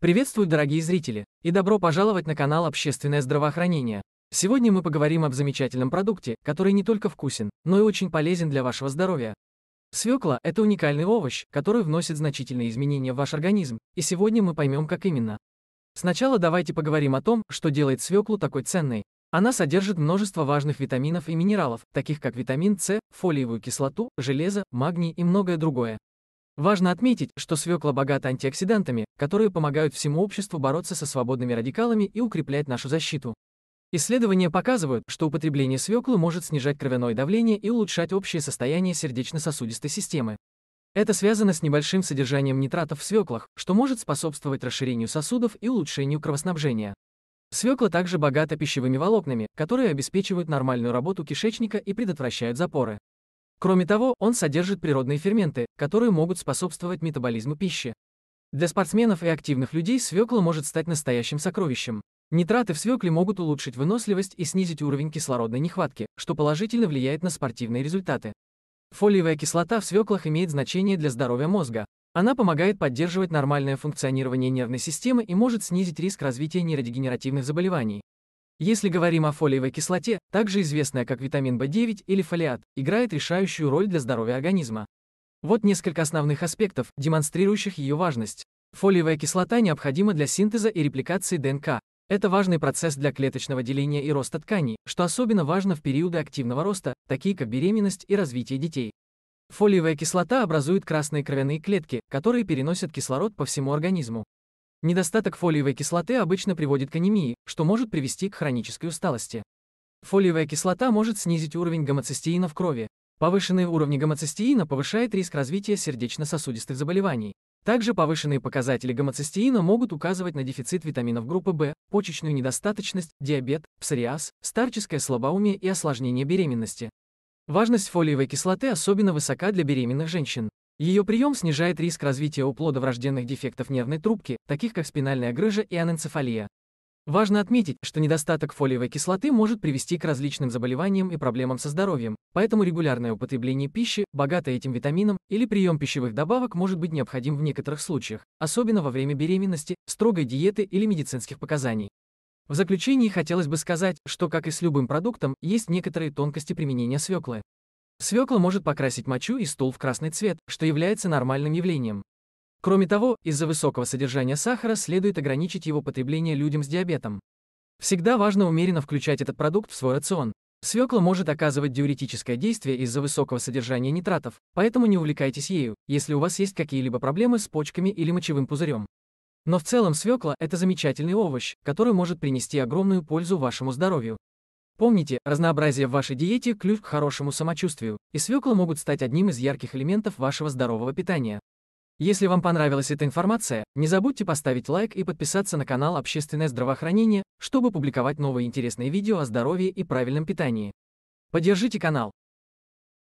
Приветствую, дорогие зрители, и добро пожаловать на канал «Общественное здравоохранение». Сегодня мы поговорим об замечательном продукте, который не только вкусен, но и очень полезен для вашего здоровья. Свекла – это уникальный овощ, который вносит значительные изменения в ваш организм, и сегодня мы поймем, как именно. Сначала давайте поговорим о том, что делает свеклу такой ценной. Она содержит множество важных витаминов и минералов, таких как витамин С, фолиевую кислоту, железо, магний и многое другое. Важно отметить, что свекла богата антиоксидантами, которые помогают всему обществу бороться со свободными радикалами и укреплять нашу защиту. Исследования показывают, что употребление свеклы может снижать кровяное давление и улучшать общее состояние сердечно-сосудистой системы. Это связано с небольшим содержанием нитратов в свеклах, что может способствовать расширению сосудов и улучшению кровоснабжения. Свекла также богата пищевыми волокнами, которые обеспечивают нормальную работу кишечника и предотвращают запоры. Кроме того, он содержит природные ферменты, которые могут способствовать метаболизму пищи. Для спортсменов и активных людей свекла может стать настоящим сокровищем. Нитраты в свекле могут улучшить выносливость и снизить уровень кислородной нехватки, что положительно влияет на спортивные результаты. Фолиевая кислота в свеклах имеет значение для здоровья мозга. Она помогает поддерживать нормальное функционирование нервной системы и может снизить риск развития нейродегенеративных заболеваний. Если говорим о фолиевой кислоте, также известная как витамин В9 или фолиат, играет решающую роль для здоровья организма. Вот несколько основных аспектов, демонстрирующих ее важность. Фолиевая кислота необходима для синтеза и репликации ДНК. Это важный процесс для клеточного деления и роста тканей, что особенно важно в периоды активного роста, такие как беременность и развитие детей. Фолиевая кислота образует красные кровяные клетки, которые переносят кислород по всему организму. Недостаток фолиевой кислоты обычно приводит к анемии, что может привести к хронической усталости. Фолиевая кислота может снизить уровень гомоцистеина в крови. Повышенные уровни гомоцистеина повышают риск развития сердечно-сосудистых заболеваний. Также повышенные показатели гомоцистеина могут указывать на дефицит витаминов группы В, почечную недостаточность, диабет, псориаз, старческое слабоумие и осложнение беременности. Важность фолиевой кислоты особенно высока для беременных женщин. Ее прием снижает риск развития у плода врожденных дефектов нервной трубки, таких как спинальная грыжа и анэнцефалия. Важно отметить, что недостаток фолиевой кислоты может привести к различным заболеваниям и проблемам со здоровьем, поэтому регулярное употребление пищи, богатой этим витамином, или прием пищевых добавок может быть необходим в некоторых случаях, особенно во время беременности, строгой диеты или медицинских показаний. В заключении хотелось бы сказать, что, как и с любым продуктом, есть некоторые тонкости применения свеклы. Свекла может покрасить мочу и стул в красный цвет, что является нормальным явлением. Кроме того, из-за высокого содержания сахара следует ограничить его потребление людям с диабетом. Всегда важно умеренно включать этот продукт в свой рацион. Свекла может оказывать диуретическое действие из-за высокого содержания нитратов, поэтому не увлекайтесь ею, если у вас есть какие-либо проблемы с почками или мочевым пузырем. Но в целом свекла – это замечательный овощ, который может принести огромную пользу вашему здоровью. Помните, разнообразие в вашей диете – ключ к хорошему самочувствию, и свекла могут стать одним из ярких элементов вашего здорового питания. Если вам понравилась эта информация, не забудьте поставить лайк и подписаться на канал «Общественное здравоохранение», чтобы публиковать новые интересные видео о здоровье и правильном питании. Поддержите канал.